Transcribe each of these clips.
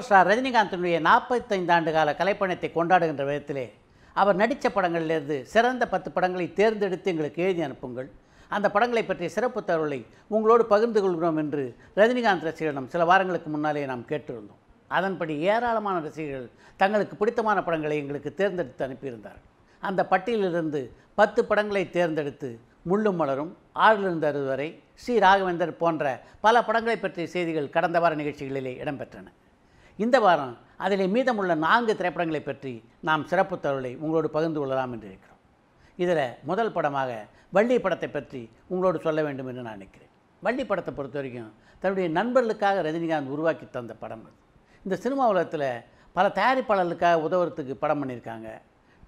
super star ரஜினிகாந்தனுடைய நாற்பத்தைந்து ஆண்டு கால கலைப்பணத்தை கொண்டாடுகின்ற விதத்திலே அவர் நடித்த படங்களிலிருந்து சிறந்த பத்து படங்களை தேர்ந்தெடுத்து எங்களுக்கு எழுதி அனுப்புங்கள் அந்த படங்களை பற்றிய சிறப்பு தகவலை உங்களோடு பகிர்ந்து கொள்கிறோம் என்று ரஜினிகாந்த் ரசிகரிடம் சில வாரங்களுக்கு முன்னாலே நாம் கேட்டிருந்தோம் அதன்படி ஏராளமான ரசிகர்கள் தங்களுக்கு பிடித்தமான படங்களை எங்களுக்கு தேர்ந்தெடுத்து அனுப்பியிருந்தார்கள் அந்த பட்டியலிலிருந்து பத்து படங்களை தேர்ந்தெடுத்து முள்ளும் மலரும் ஆறிலிருந்து அறுவரை ஸ்ரீ ராகவேந்தர் போன்ற பல படங்களை பற்றிய செய்திகள் கடந்த வார நிகழ்ச்சிகளிலே இடம்பெற்றன இந்த வாரம் அதில் மீதமுள்ள நான்கு திரைப்படங்களை பற்றி நாம் சிறப்பு தகவலை உங்களோடு பகிர்ந்து கொள்ளலாம் என்று இருக்கிறோம் இதில் முதல் படமாக வள்ளி படத்தை பற்றி உங்களோடு சொல்ல வேண்டும் என்று நான் நினைக்கிறேன் வள்ளி படத்தை பொறுத்த வரைக்கும் தன்னுடைய நண்பர்களுக்காக ரஜினிகாந்த் உருவாக்கி தந்த படம் இந்த சினிமா உலகத்தில் பல தயாரிப்பாளர்களுக்காக உதவுறதுக்கு படம் பண்ணியிருக்காங்க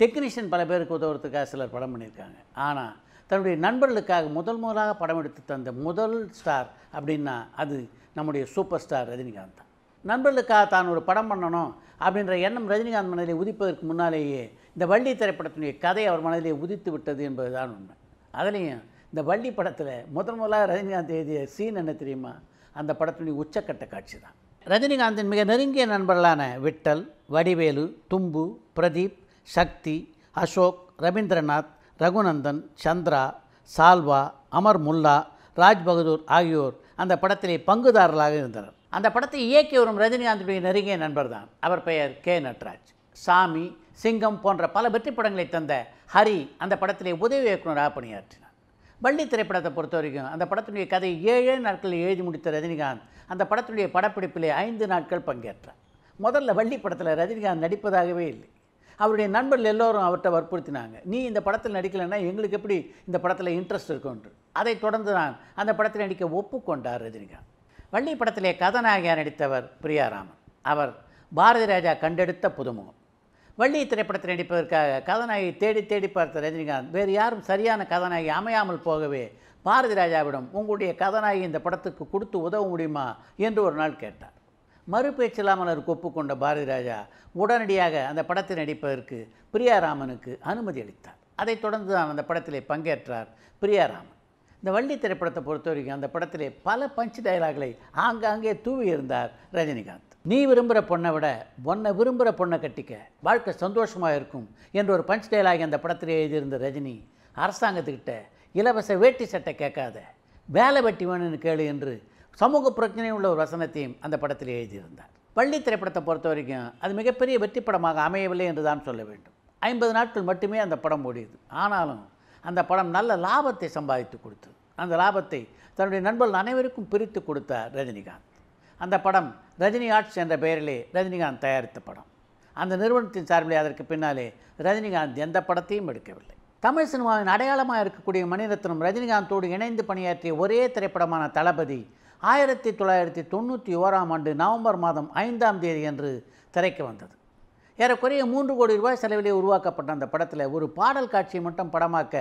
டெக்னீஷியன் பல பேருக்கு உதவுறதுக்காக சிலர் படம் பண்ணியிருக்காங்க ஆனால் தன்னுடைய நண்பர்களுக்காக முதல் முதலாக படம் எடுத்து தந்த முதல் ஸ்டார் அப்படின்னா அது நம்முடைய சூப்பர் ஸ்டார் ரஜினிகாந்த் தான் நண்பர்களுக்காக தான் ஒரு படம் பண்ணணும் அப்படின்ற எண்ணம் ரஜினிகாந்த் மனதிலே உதிப்பதற்கு முன்னாலேயே இந்த வள்ளி திரைப்படத்தினுடைய கதை அவர் மனதிலே உதித்து விட்டது என்பது தான் உண்மை அதுலேயும் இந்த வள்ளி படத்தில் முதன் முதலாக ரஜினிகாந்த் எழுதிய சீன் என்ன தெரியுமா அந்த படத்தினுடைய உச்சக்கட்ட காட்சி தான் ரஜினிகாந்தின் மிக நெருங்கிய நண்பர்களான விட்டல் வடிவேலு தும்பு பிரதீப் சக்தி அசோக் ரவீந்திரநாத் ரகுநந்தன் சந்திரா சால்வா அமர் முல்லா ராஜ்பகதூர் ஆகியோர் அந்த படத்திலே பங்குதாரர்களாக இருந்தனர் அந்த படத்தை இயக்கி வரும் ரஜினிகாந்துடைய நெருங்கிய நண்பர் தான் அவர் பெயர் கே நட்ராஜ் சாமி சிங்கம் போன்ற பல வெற்றி படங்களை தந்த ஹரி அந்த படத்திலே உதவி இயக்குநராக பணியாற்றினார் வள்ளி திரைப்படத்தை பொறுத்த வரைக்கும் அந்த படத்தினுடைய கதை ஏழே நாட்களில் எழுதி முடித்த ரஜினிகாந்த் அந்த படத்தினுடைய படப்பிடிப்பிலே ஐந்து நாட்கள் பங்கேற்றார் முதல்ல வள்ளி படத்தில் ரஜினிகாந்த் நடிப்பதாகவே இல்லை அவருடைய நண்பர்கள் எல்லோரும் அவர்கிட்ட வற்புறுத்தினாங்க நீ இந்த படத்தில் நடிக்கலைன்னா எங்களுக்கு எப்படி இந்த படத்தில் இன்ட்ரெஸ்ட் இருக்கும் என்று அதை தொடர்ந்து நான் அந்த படத்தில் நடிக்க ஒப்புக்கொண்டார் ரஜினிகாந்த் வள்ளி படத்திலே கதாநாயகியாக நடித்தவர் பிரியாராமன் அவர் பாரதி ராஜா கண்டெடுத்த புதுமுகம் வள்ளி திரைப்படத்தில் நடிப்பதற்காக கதாநாயகி தேடி தேடி பார்த்த ரஜினிகாந்த் வேறு யாரும் சரியான கதாநாயகி அமையாமல் போகவே பாரதி ராஜாவிடம் உங்களுடைய கதாநாயகி இந்த படத்துக்கு கொடுத்து உதவ முடியுமா என்று ஒரு நாள் கேட்டார் இல்லாமல் அவருக்கு ஒப்புக்கொண்ட பாரதி ராஜா உடனடியாக அந்த படத்தில் நடிப்பதற்கு பிரியாராமனுக்கு அனுமதி அளித்தார் அதைத் தொடர்ந்து தான் அந்த படத்திலே பங்கேற்றார் பிரியாராமன் இந்த வள்ளி திரைப்படத்தை பொறுத்த வரைக்கும் அந்த படத்திலே பல பஞ்சு டயலாக்களை ஆங்காங்கே தூவி இருந்தார் ரஜினிகாந்த் நீ விரும்புகிற பொண்ணை விட உன்னை விரும்புகிற பொண்ணை கட்டிக்க வாழ்க்கை சந்தோஷமாக இருக்கும் என்ற ஒரு பஞ்ச் டயலாக் அந்த படத்தில் எழுதியிருந்த ரஜினி அரசாங்கத்துக்கிட்ட இலவச வேட்டி சட்டை கேட்காத வேலை வெட்டி வேணும்னு கேளு என்று சமூக பிரச்சனை உள்ள ஒரு வசனத்தையும் அந்த படத்தில் எழுதியிருந்தார் பள்ளி திரைப்படத்தை பொறுத்த வரைக்கும் அது மிகப்பெரிய வெற்றி படமாக அமையவில்லை என்று தான் சொல்ல வேண்டும் ஐம்பது நாட்கள் மட்டுமே அந்த படம் ஓடியது ஆனாலும் அந்த படம் நல்ல லாபத்தை சம்பாதித்து கொடுத்தது அந்த லாபத்தை தன்னுடைய நண்பர்கள் அனைவருக்கும் பிரித்து கொடுத்தார் ரஜினிகாந்த் அந்த படம் ரஜினி ஆர்ட்ஸ் என்ற பெயரிலே ரஜினிகாந்த் தயாரித்த படம் அந்த நிறுவனத்தின் சார்பிலே அதற்கு பின்னாலே ரஜினிகாந்த் எந்த படத்தையும் எடுக்கவில்லை தமிழ் சினிமாவின் அடையாளமாக இருக்கக்கூடிய மணிரத்னம் ரஜினிகாந்தோடு இணைந்து பணியாற்றிய ஒரே திரைப்படமான தளபதி ஆயிரத்தி தொள்ளாயிரத்தி தொண்ணூற்றி ஓராம் ஆண்டு நவம்பர் மாதம் ஐந்தாம் தேதி அன்று திரைக்கு வந்தது ஏறக்குறைய மூன்று கோடி ரூபாய் செலவிலே உருவாக்கப்பட்ட அந்த படத்தில் ஒரு பாடல் காட்சியை மட்டும் படமாக்க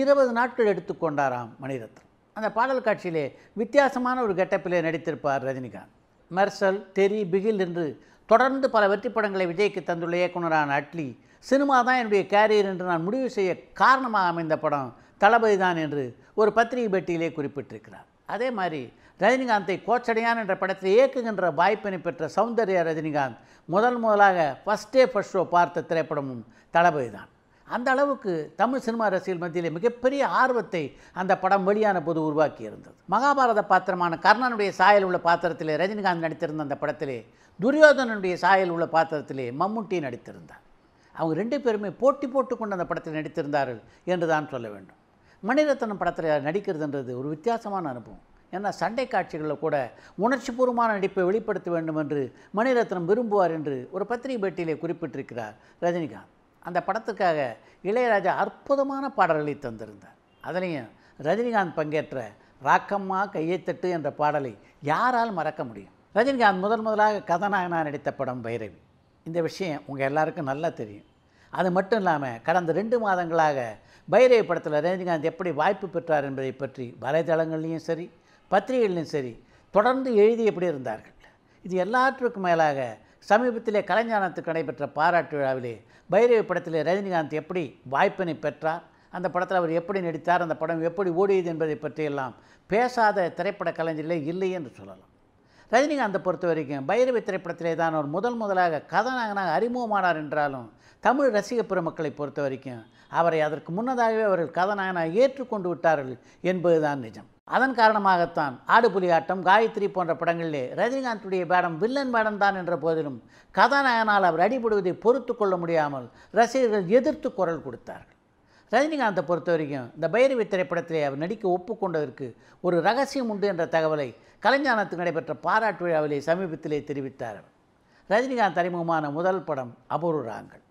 இருபது நாட்கள் எடுத்துக்கொண்டாராம் மணிரத்னம் அந்த பாடல் காட்சியிலே வித்தியாசமான ஒரு கெட்டப்பிலே நடித்திருப்பார் ரஜினிகாந்த் மெர்சல் தெரி பிகில் என்று தொடர்ந்து பல வெற்றி படங்களை விஜய்க்கு தந்துள்ள இயக்குனரான அட்லி சினிமா தான் என்னுடைய கேரியர் என்று நான் முடிவு செய்ய காரணமாக அமைந்த படம் தளபதி தான் என்று ஒரு பத்திரிகை பேட்டியிலே குறிப்பிட்டிருக்கிறார் அதே மாதிரி ரஜினிகாந்தை கோச்சடையான் என்ற படத்தை இயக்குகின்ற வாய்ப்பினை பெற்ற சௌந்தர்யா ரஜினிகாந்த் முதல் முதலாக ஃபஸ்ட்டே ஃபஸ்ட் ஷோ பார்த்த திரைப்படமும் தளபதி தான் அந்த அளவுக்கு தமிழ் சினிமா ரசிகர் மத்தியிலே மிகப்பெரிய ஆர்வத்தை அந்த படம் வெளியான போது உருவாக்கி இருந்தது மகாபாரத பாத்திரமான கர்ணனுடைய சாயல் உள்ள பாத்திரத்திலே ரஜினிகாந்த் நடித்திருந்த அந்த படத்திலே துரியோதனனுடைய சாயல் உள்ள பாத்திரத்திலே மம்முட்டி நடித்திருந்தார் அவங்க ரெண்டு பேருமே போட்டி போட்டு கொண்டு அந்த படத்தில் நடித்திருந்தார்கள் என்று தான் சொல்ல வேண்டும் மணிரத்னம் படத்தில் நடிக்கிறதுன்றது ஒரு வித்தியாசமான அனுபவம் ஏன்னா சண்டை காட்சிகளில் கூட உணர்ச்சிபூர்வமான நடிப்பை வெளிப்படுத்த வேண்டும் என்று மணிரத்னம் விரும்புவார் என்று ஒரு பத்திரிகை பேட்டியிலே குறிப்பிட்டிருக்கிறார் ரஜினிகாந்த் அந்த படத்துக்காக இளையராஜா அற்புதமான பாடல்களை தந்திருந்தார் அதுலேயும் ரஜினிகாந்த் பங்கேற்ற ராக்கம்மா கையைத்தட்டு என்ற பாடலை யாரால் மறக்க முடியும் ரஜினிகாந்த் முதன் முதலாக கதாநாயகனாக நடித்த படம் பைரவி இந்த விஷயம் உங்கள் எல்லாருக்கும் நல்லா தெரியும் அது மட்டும் இல்லாமல் கடந்த ரெண்டு மாதங்களாக பைரவி படத்தில் ரஜினிகாந்த் எப்படி வாய்ப்பு பெற்றார் என்பதை பற்றி வலைதளங்கள்லேயும் சரி பத்திரிகைகளிலும் சரி தொடர்ந்து எழுதியபடி இருந்தார்கள் இது எல்லாற்றுக்கும் மேலாக சமீபத்திலே கலைஞானத்துக்கு நடைபெற்ற பாராட்டு விழாவிலே பைரவி படத்தில் ரஜினிகாந்த் எப்படி வாய்ப்பினை பெற்றார் அந்த படத்தில் அவர் எப்படி நடித்தார் அந்த படம் எப்படி ஓடியது என்பதை பற்றியெல்லாம் பேசாத திரைப்பட கலைஞர்களே இல்லை என்று சொல்லலாம் ரஜினிகாந்தை பொறுத்த வரைக்கும் பைரவி திரைப்படத்திலே தான் அவர் முதல் முதலாக கதாநாயகனாக அறிமுகமானார் என்றாலும் தமிழ் ரசிக பெருமக்களை பொறுத்த வரைக்கும் அவரை அதற்கு முன்னதாகவே அவர்கள் கதாநாயகனாக ஏற்றுக்கொண்டு விட்டார்கள் என்பதுதான் நிஜம் அதன் காரணமாகத்தான் ஆடுபுலி ஆட்டம் காயத்ரி போன்ற படங்களிலே ரஜினிகாந்துடைய பேடம் வில்லன் பேடம் தான் என்ற போதிலும் கதாநாயகனால் அவர் அடிபடுவதை பொறுத்து கொள்ள முடியாமல் ரசிகர்கள் எதிர்த்து குரல் கொடுத்தார்கள் ரஜினிகாந்தை பொறுத்த வரைக்கும் இந்த பைரவி திரைப்படத்திலே அவர் நடிக்க ஒப்புக்கொண்டதற்கு ஒரு ரகசியம் உண்டு என்ற தகவலை கலைஞானத்து நடைபெற்ற பாராட்டு விழாவிலே சமீபத்திலே தெரிவித்தார் ரஜினிகாந்த் அறிமுகமான முதல் படம் அபூர்வராங்கள்